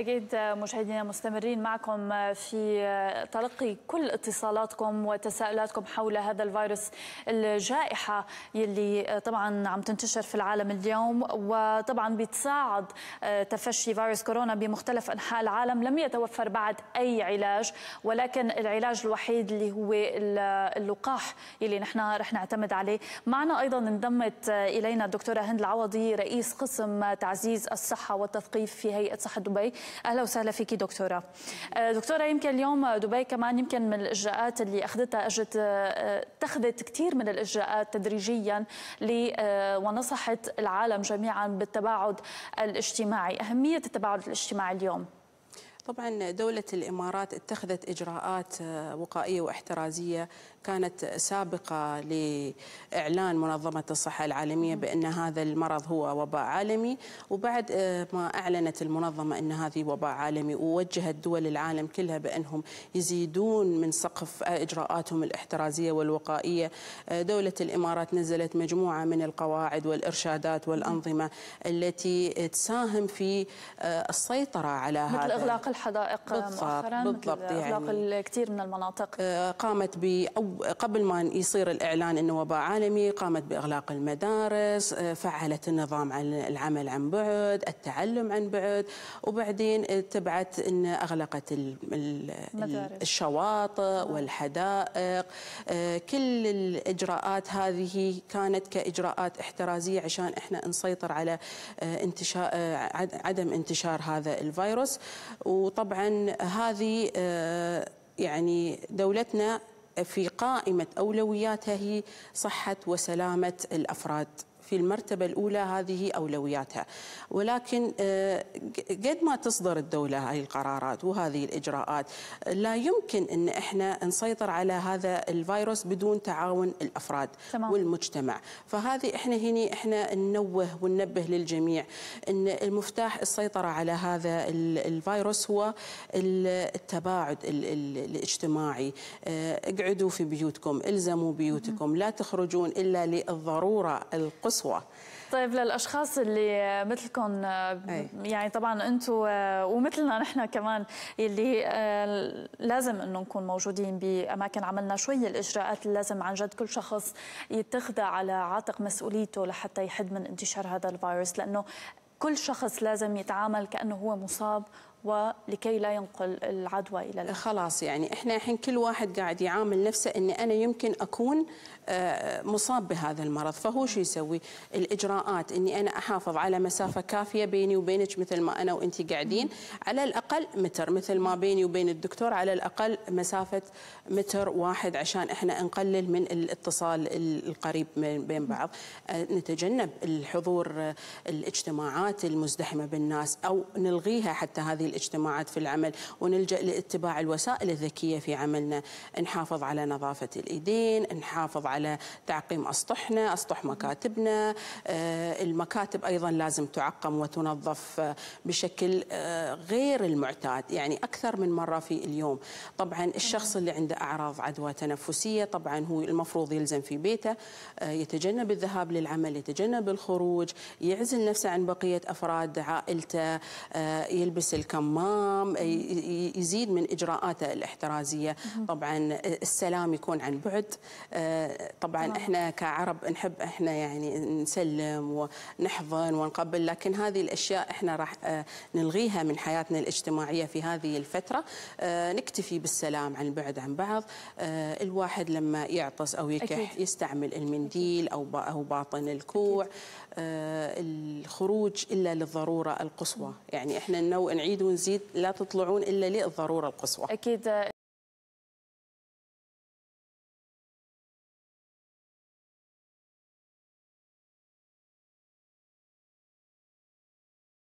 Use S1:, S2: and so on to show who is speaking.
S1: أكيد مشاهدينا مستمرين معكم في تلقي كل اتصالاتكم وتساؤلاتكم حول هذا الفيروس الجائحة اللي طبعا عم تنتشر في العالم اليوم وطبعا بتصاعد تفشي فيروس كورونا بمختلف أنحاء العالم لم يتوفر بعد أي علاج ولكن العلاج الوحيد اللي هو اللقاح اللي نحن رح نعتمد عليه معنا أيضا انضمت إلينا الدكتورة هند العوضي رئيس قسم تعزيز الصحة والتثقيف في هيئة صحة دبي اهلا وسهلا فيك دكتوره أه، دكتوره يمكن اليوم دبي كمان يمكن من الاجراءات اللي اخذتها اجت أه، اتخذت كثير من الاجراءات تدريجيا أه، ونصحت العالم جميعا بالتباعد الاجتماعي اهميه التباعد الاجتماعي اليوم
S2: طبعا دولة الإمارات اتخذت إجراءات آه، وقائية واحترازية كانت سابقة لإعلان منظمة الصحة العالمية بأن هذا المرض هو وباء عالمي وبعد آه، ما أعلنت المنظمة أن هذه وباء عالمي ووجهت دول العالم كلها بأنهم يزيدون من سقف إجراءاتهم الاحترازية والوقائية آه، دولة الإمارات نزلت مجموعة من القواعد والإرشادات والأنظمة التي تساهم في السيطرة على هذا مثل إغلاق
S1: الحدائق مؤخرا بالضبط يعني يعني الكثير من المناطق آه، قامت
S2: ب قبل ما يصير الاعلان انه وباء عالمي قامت باغلاق المدارس آه، فعلت النظام عن العمل عن بعد التعلم عن بعد وبعدين تبعت ان اغلقت المدارس. الشواطئ نعم. والحدائق آه، كل الاجراءات هذه كانت كاجراءات احترازيه عشان احنا نسيطر على انتشار عدم انتشار هذا الفيروس و وطبعا هذه آه، يعني دولتنا في قائمة أولوياتها هي صحة وسلامة الأفراد في المرتبة الأولى هذه أولوياتها ولكن آه، قد ما تصدر الدولة هذه القرارات وهذه الإجراءات لا يمكن أن إحنا نسيطر على هذا الفيروس بدون تعاون الأفراد تمام. والمجتمع فهذه إحنا هنا إحنا ننوه وننبه للجميع أن المفتاح السيطرة على هذا الفيروس هو التباعد الاجتماعي آه، اقعدوا في بيوتكم الزموا بيوتكم لا تخرجون إلا للضرورة القصوى القصوى
S1: طيب للاشخاص اللي مثلكم إيه. يعني طبعا انتم ومثلنا نحن كمان اللي آه، لازم انه نكون موجودين باماكن عملنا شوي الاجراءات اللي لازم عن جد كل شخص يتخذها على عاتق مسؤوليته لحتى يحد من انتشار هذا الفيروس لانه كل شخص لازم يتعامل كانه هو مصاب ولكي لا ينقل العدوى إلى الأهل خلاص يعني إحنا الحين كل واحد قاعد يعامل
S2: نفسه أني أنا يمكن أكون آه، مصاب بهذا المرض فهو شو يسوي الإجراءات أني أنا أحافظ على مسافة كافية بيني وبينك مثل ما أنا وأنت قاعدين على الأقل متر مثل ما بيني وبين الدكتور على الأقل مسافة متر واحد عشان إحنا نقلل من الاتصال القريب بين بعض آه، نتجنب الحضور آه، الاجتماعات المزدحمة بالناس أو نلغيها حتى هذه الاجتماعات في العمل ونلجأ لاتباع الوسائل الذكية في عملنا نحافظ على نظافة الإيدين نحافظ على تعقيم أسطحنا أسطح مكاتبنا آه، المكاتب أيضا لازم تعقم وتنظف آه، بشكل آه، غير المعتاد يعني أكثر من مرة في اليوم طبعا الشخص اللي عنده أعراض عدوى تنفسية طبعا هو المفروض يلزم في بيته يتجنب الذهاب للعمل يتجنب الخروج يعزل نفسه عن بقية أفراد عائلته يلبس الكم الكمام يزيد من اجراءاته الاحترازيه طبعا السلام يكون عن بعد آه، طبعا احنا كعرب نحب احنا يعني نسلم ونحضن ونقبل لكن هذه الاشياء احنا راح آه، نلغيها من حياتنا الاجتماعيه في هذه الفتره آه، نكتفي بالسلام عن بعد عن بعض الواحد لما يعطس او يكح يستعمل المنديل او او باطن الكوع الخروج الا للضروره القصوى يعني احنا نعيد بدون زيد
S1: لا تطلعون إلا للضرورة القصوى أكيد